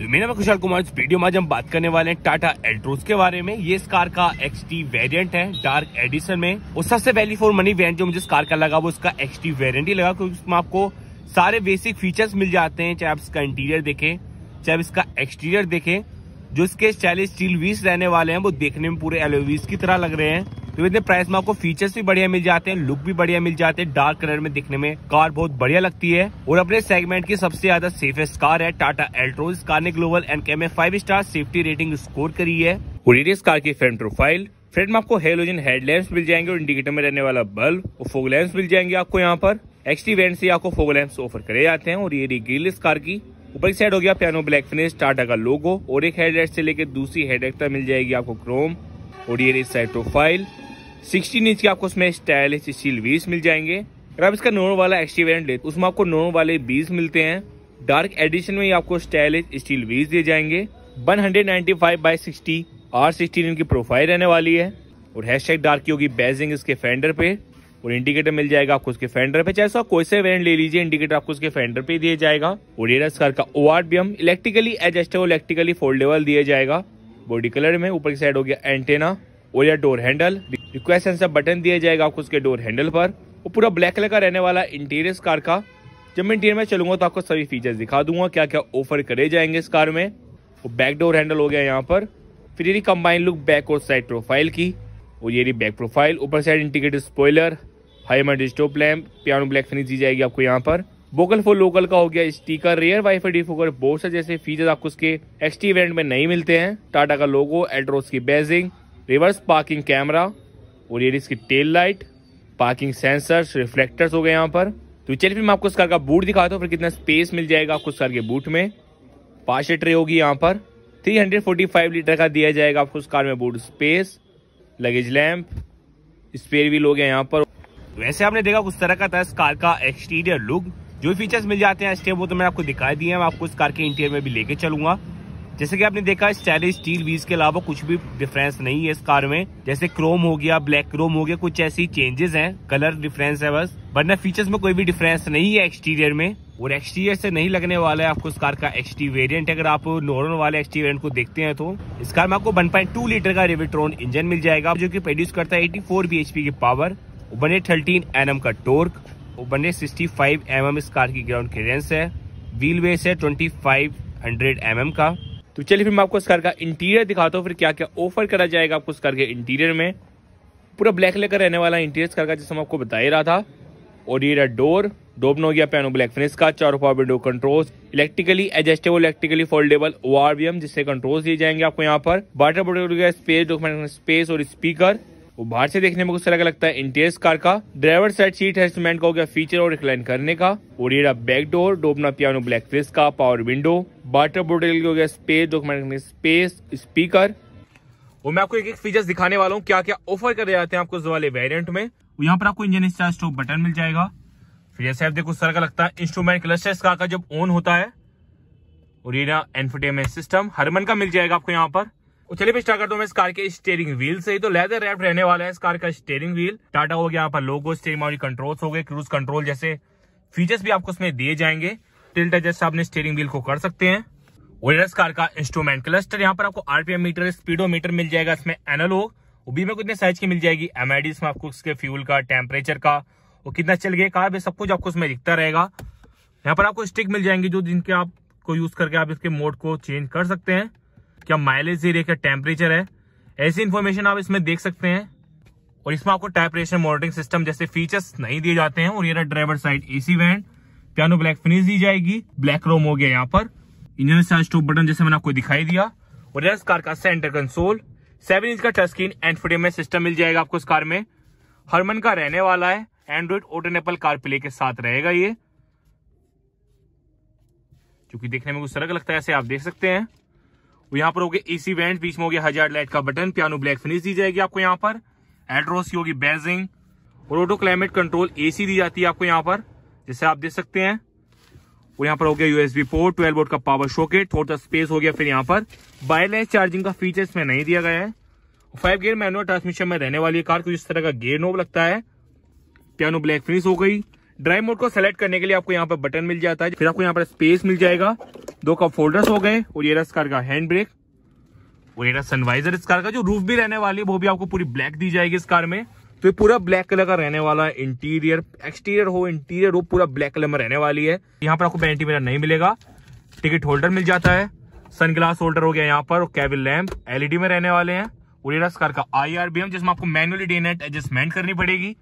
मेरा मेरा कुशाल कुमार इस वीडियो में आज हम बात करने वाले हैं टाटा एल्ट्रोज के बारे में ये इस कार का एक्सटी वेरिएंट है डार्क एडिशन में और सबसे पहली फॉर मनी वेरियंट जो मुझे इस कार का लगा वो इसका एक्सटी वेरियंट ही लगा क्योंकि उसमें आपको सारे बेसिक फीचर्स मिल जाते हैं चाहे आप इसका इंटीरियर देखें चाहे इसका एक्सटीरियर देखें जो इसके स्टाइलिश स्टील व्हील्स रहने वाले हैं वो देखने में पूरे एलोवीस की तरह लग रहे हैं तो इतने प्राइस में आपको फीचर्स भी बढ़िया मिल जाते हैं लुक भी बढ़िया मिल जाते हैं डार्क कलर में दिखने में कार बहुत बढ़िया लगती है और अपने सेगमेंट की सबसे ज्यादा सेफेस्ट कार है टाटा एल्ट्रोज कार ने ग्लोबल एनके में five star safety rating score करी है और ये कार की फ्रंट प्रोफाइल फ्रंट में आपको हेलोजन हेडलैम्प मिल जाएंगे और इंडिकेटर में रहने वाला बल्ब और फोग मिल जाएंगे आपको यहाँ पर एक्सटी वैन से आपको फोग ऑफर करे जाते हैं और ये रिग्रिल इस कार की ऊपर की साइड हो गया पियानो ब्लैक फिनिश टाटा का लोगो और एक हेडलाइट से लेकर दूसरी हेडलाइट तक मिल जाएगी आपको क्रोम और ये रही साइड प्रोफाइल सिक्सटीन इंच के आपको उसमें स्टाइलिश स्टील व्हील्स मिल जाएंगे अगर आप इसका नोनो वाला एक्सटी वेरियंट लेते उसमें आपको नोनो वाले बीस मिलते हैं डार्क एडिशन में आपको स्टाइलिश स्टील व्हील्स दिए जाएंगे 195 hundred ninety five by sixty R sixteen इनकी प्रोफाइल रहने वाली है और हैश टैग डार्क की होगी बेजिंग इसके फेंडर पे और इंडिकेटर मिल जाएगा आपको उसके फेंडर पे चाहे कोई से वेरियंट ले लीजिए इंडिकेटर आपको उसके फेंडर पे दिया जाएगा और ये कार का O R B M electrically adjustable electrically foldable दिया जाएगा बॉडी कलर में ऊपर की साइड हो गया एंटेना और या door handle request sensor button दिया जाएगा आपको उसके डोर हैंडल पर और पूरा ब्लैक कलर का रहने वाला इंटीरियर कार का जब मैं इंटीरियर में चलूंगा तो आपको सभी फीचर्स दिखा दूंगा क्या क्या ऑफर करे जाएंगे इस कार में वो बैक डोर हैंडल हो गया यहाँ पर फिर यही कंबाइन लुक बैक और साइड प्रोफाइल की और ये बैक प्रोफाइल ऊपर side integrated spoiler high mount stop lamp piano black finish दी जाएगी आपको यहाँ पर वोकल फॉर लोकल का हो गया sticker rear wiper defogger board जैसे फीचर आपको उसके एक्सटी इवेंट में नहीं मिलते हैं टाटा का लोगो एड्रोस की बेजिंग रिवर्स पार्किंग कैमरा और ये इसकी tail light parking sensors reflectors हो गए यहाँ पर तो चलिए फिर मैं आपको इस कार का बूट दिखाता हूँ फिर कितना स्पेस मिल जाएगा आपको इस कार के बूट में पाँच ट्रे होगी यहाँ पर 345 लीटर का दिया जाएगा आपको उस कार में boot space luggage lamp spare wheel हो गया यहाँ पर वैसे आपने देखा उस तरह का था इस कार का एक्सटीरियर लुक जो फीचर्स मिल जाते हैं स्टेप वो तो मैंने आपको दिखाई दिए हैं मैं आपको इस कार के इंटीरियर में भी लेके चलूंगा जैसे कि आपने देखा स्टाइलिश स्टील व्हील्स के अलावा कुछ भी डिफरेंस नहीं है इस कार में जैसे क्रोम हो गया ब्लैक क्रोम हो गया कुछ ऐसी चेंजेस हैं कलर डिफरेंस है बस वरना फीचर्स में कोई भी डिफरेंस नहीं है एक्सटीरियर में और एक्सटीरियर से नहीं लगने वाला है आपको इस कार का एक्सटी वेरियंट अगर आप नॉर्मल वाले एक्सटी वेरियंट को देखते हैं तो इस कार में आपको वन लीटर का रेविट्रोन इंजन मिल जाएगा जो की प्रोड्यूस करता है एटी फोर की पावर बने थर्टीन एन का टोर्क बने सिक्सटी फाइव इस कार की ग्राउंड क्लियरेंस है व्हील बेस है ट्वेंटी फाइव एम का तो चलिए फिर मैं आपको इस कार का इंटीरियर दिखाता हूँ फिर क्या क्या ऑफर करा जाएगा आपको इस कार के इंटीरियर में पूरा ब्लैक लेकर रहने वाला इंटीरियर कार का जैसे मैं आपको बता ही रहा था और ये रहा डोर डोबन हो गया पैनो ब्लैक फिनिश का चारों power window controls electrically adjustable electrically foldable O R जिससे कंट्रोल्स दिए जाएंगे आपको यहाँ पर water bottle space document space और स्पीकर वो बाहर से देखने में कुछ अलग लगता है इंटीरियर कार का ड्राइवर साइड सीट है सीमेंट का हो गया फीचर और रिक्लाइन करने का और ये रहा बैक डोर डोबना पियानो ब्लैक फेस का पावर विंडो वाटर बोटल हो गया स्पेस डॉक्यूमेंट स्पेस स्पीकर और मैं आपको एक एक फीचर दिखाने वाला हूँ क्या क्या ऑफर कर जाते हैं आपको वाले वेरियंट में यहाँ पर आपको इंजन स्टार्ट स्टॉप बटन मिल जाएगा फिर जैसे आप देखो सर का लगता है इंस्ट्रूमेंट क्लस्टर कार का जब ऑन होता है और ये ना एंटरटेनमेंट सिस्टम हरमन का मिल जाएगा आपको यहाँ पर तो चलिए मैं स्टार्ट करता हूँ इस कार के स्टेयरिंग व्हील से ही तो लेदर रैप रहने वाला है इस कार का स्टेयरिंग व्हील टाटा हो गया यहाँ पर लोगो स्टेयरिंग और कंट्रोल्स हो गए क्रूज कंट्रोल जैसे फीचर्स भी आपको उसमें दिए जाएंगे टिल्ट एडजस्ट आपने स्टेयरिंग व्हील को कर सकते हैं और इस कार का इंस्ट्रूमेंट क्लस्टर यहाँ पर आपको आरपीएम मीटर स्पीडोमीटर मिल जाएगा इसमें एनालॉग वो भी मेरे कितने साइज की मिल जाएगी एम इसमें आपको इसके फ्यूल का टेम्परेचर का और कितना चल गया कार भी सब कुछ आपको उसमें दिखता रहेगा यहाँ पर आपको स्टिक मिल जाएंगी जो जिनके आपको यूज करके आप इसके मोड को चेंज कर सकते हैं क्या माइलेज दे रही है क्या टेम्परेचर है ऐसी इन्फॉर्मेशन आप इसमें देख सकते हैं और इसमें आपको टाइप प्रेशर मॉनिटरिंग सिस्टम जैसे फीचर्स नहीं दिए जाते हैं और ये driver side AC vent piano black finish दी जाएगी ब्लैक रोम हो गया यहाँ पर इंजन साइज स्टॉप बटन जैसे मैंने आपको दिखाई दिया और इस कार का सेंटर कंसोल सेवन इंच का टच स्क्रीन एंड सिस्टम मिल जाएगा आपको इस कार में हरमन का रहने वाला है android auto apple car play के साथ रहेगा ये क्योंकि देखने में कुछ सरक लगता है ऐसे आप देख सकते हैं तो यहाँ पर होगी एसी वेंट बीच में होगी हजार लाइट का बटन पियानो ब्लैक फिनिश दी जाएगी आपको यहाँ पर एड्रोस की होगी बेजिंग और ऑटो क्लाइमेट कंट्रोल एसी दी जाती है आपको यहाँ पर जैसे आप देख सकते हैं और यहाँ पर हो गया यूएसबी पोर्ट ट्वेल्व वोट का पावर शोकेट थोड़ा स्पेस हो गया फिर यहाँ पर वायरलेस चार्जिंग का फीचर इसमें नहीं दिया गया है फाइव गियर मैनुअल ट्रांसमिशन में रहने वाली कार को इस तरह का गियर नोब लगता है पियानो ब्लैक फिनिश हो गई ड्राइव मोड को सेलेक्ट करने के लिए आपको यहाँ पर बटन मिल जाता है फिर आपको यहाँ पर स्पेस मिल जाएगा दो कप फोल्डर्स हो गए और ये रहा इस कार का हैंड ब्रेक और ये रहा सनवाइजर इस कार का जो रूफ भी रहने वाली है वो भी आपको पूरी ब्लैक दी जाएगी इस कार में तो ये पूरा ब्लैक कलर का रहने वाला है इंटीरियर एक्सटीरियर हो इंटीरियर हो पूरा ब्लैक कलर में रहने वाली है यहाँ पर आपको बैंटी मेरा नहीं मिलेगा टिकट होल्डर मिल जाता है सन ग्लास होल्डर हो गया यहाँ पर और कैबिन लैम्प एलईडी में रहने वाले हैं ओरेरा कार का आई जिसमें आपको मैनुअली डे एडजस्टमेंट करनी पड़ेगी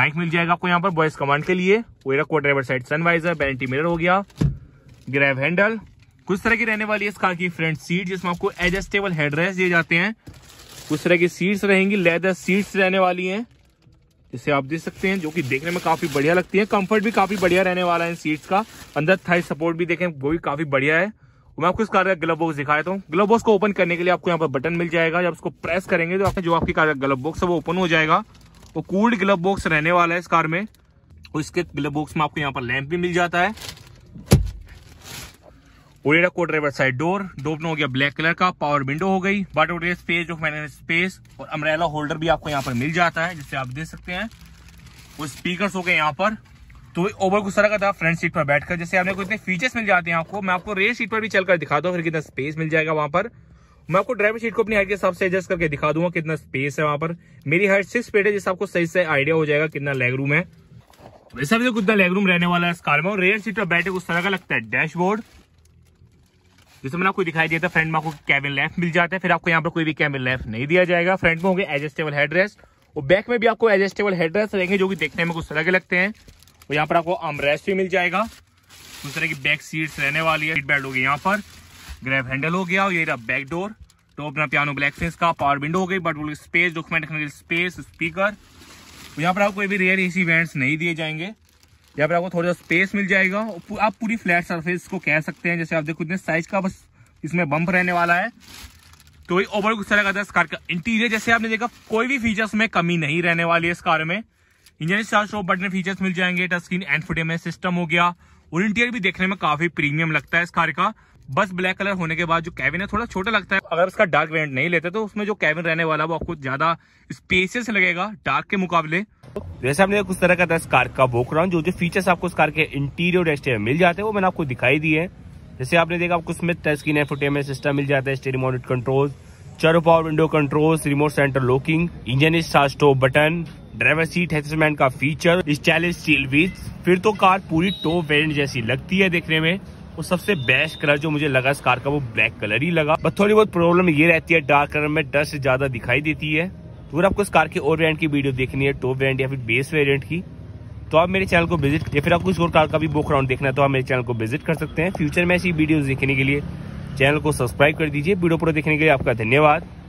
माइक मिल जाएगा आपको यहाँ पर वॉइस कमांड के लिए ओरेरा को driver side sun visor vanity mirror हो गया ग्रैब हैंडल कुछ तरह की रहने वाली है इस कार की फ्रंट सीट जिसमें आपको एडजस्टेबल हेडरेस्ट दिए जाते हैं कुछ तरह की सीट्स रहेंगी लेदर सीट्स रहने वाली हैं जिसे आप देख सकते हैं जो कि देखने में काफी बढ़िया लगती है कंफर्ट भी काफी बढ़िया रहने वाला है सीट्स का अंदर थाई सपोर्ट भी देखें वो भी काफी बढ़िया है मैं आपको इस कार का ग्लव बॉक्स दिखाया था ग्लव ग्लब बॉक्स को ओपन करने के लिए आपको यहाँ पर बटन मिल जाएगा जब उसको प्रेस करेंगे तो जो आपकी कार का ग्लव बॉक्स है वो ओपन हो जाएगा वो कूल्ड ग्लब बॉक्स रहने वाला है इस कार में और इसके ग्लब बॉक्स में आपको यहाँ पर लैंप भी मिल जाता है ओरेडा को ड्राइवर साइड डोर डोपनो हो गया ब्लैक कलर का पावर विंडो हो गई वाटर रेस स्पेस जो मैंने स्पेस और अमरेला होल्डर भी आपको यहाँ पर मिल जाता है जिससे आप देख सकते हैं वो स्पीकर हो गए यहाँ पर तो ओवर कुछ तरह का था फ्रंट सीट पर बैठकर जैसे आपने को इतने फीचर्स मिल जाते हैं आपको मैं आपको रेयर सीट पर भी चलकर दिखा दूँ फिर कितना स्पेस मिल जाएगा वहाँ पर मैं आपको ड्राइवर सीट को अपनी हाइट के हिसाब से एडजस्ट करके दिखा दूंगा कितना स्पेस है वहाँ पर मेरी हाइट सिक्स फीट है जिससे आपको सही से आइडिया हो जाएगा कितना लेग रूम है तो वैसे भी तो कितना लेग रूम रहने वाला है इस कार में और रेयर सीट पर बैठे उस तरह का लगता है डैशबोर्ड जिसमें मैंने आपको दिखाई दिया था फ्रंट में आपको कैबिन लैफ मिल जाता है फिर आपको यहाँ पर कोई भी कैबिन लैफ नहीं दिया जाएगा फ्रंट में होंगे एडजस्टेबल हेडरेस्ट और बैक में भी आपको एडजस्टेबल हेडरेस्ट रहेंगे जो कि देखने में कुछ अलग लगते हैं और यहाँ पर आपको आमरेस्ट भी मिल जाएगा उस तरह की बैक सीट्स रहने वाली है सीट होगी यहाँ पर ग्रैप हैंडल हो गया और ये रहा बैक डोर तो अपना पियानो ब्लैक फेस का पावर विंडो हो गई बट स्पेस डॉक्यूमेंट रखने के लिए स्पेस स्पीकर यहाँ पर आपको कोई भी रेयर एसी वेंट्स नहीं दिए जाएंगे यहाँ पर आपको थोड़ा सा स्पेस मिल जाएगा आप पूरी फ्लैट सरफेस को कह सकते हैं जैसे आप देखो इतने साइज का बस इसमें बम्प रहने वाला है तो ये ओवर कुछ तरह का था इस कार का इंटीरियर जैसे आपने देखा कोई भी फीचर्स में कमी नहीं रहने वाली है इस कार में इंजन स्टार्ट शो बटन फीचर्स मिल जाएंगे touch screen infotainment system हो गया और इंटीरियर भी देखने में काफी प्रीमियम लगता है इस कार का बस ब्लैक कलर होने के बाद जो कैबिन है थोड़ा छोटा लगता है अगर उसका डार्क वेरियंट नहीं लेते तो उसमें जो कैबिन रहने वाला वो आपको ज्यादा स्पेसियस लगेगा डार्क के मुकाबले जैसे आपने कुछ तरह का था इस कार का बोक रहा जो जो फीचर्स आपको इस कार के इंटीरियर एक्सटीरियर मिल जाते हैं वो मैंने आपको दिखाई दिए जैसे आपने देखा आपको उसमें टच स्क्रीन एफोटेमेंट सिस्टम मिल जाता है स्टेरियो मॉनिट कंट्रोल चरो power window control remote centre locking engine स्टार्टो बटन ड्राइवर सीट हेसमेंट का फीचर स्टाइलिश स्टील बीच फिर तो कार पूरी टॉप वेरिएंट जैसी लगती है देखने में वो सबसे बेस्ट कलर जो मुझे लगा इस कार का वो ब्लैक कलर ही लगा बस थोड़ी बहुत प्रॉब्लम ये रहती है डार्क कलर में डस्ट ज्यादा दिखाई देती है तो अगर आपको इस कार के और वेरियंट की वीडियो देखनी है टॉप वेरियंट या फिर बेस वेरियंट की तो आप मेरे चैनल को विजिट या फिर आपको इस और कार का भी बुक राउंड देखना है तो आप मेरे चैनल को विजिट कर सकते हैं फ्यूचर में ऐसी वीडियो देखने के लिए चैनल को सब्सक्राइब कर दीजिए वीडियो पूरा देखने के लिए आपका धन्यवाद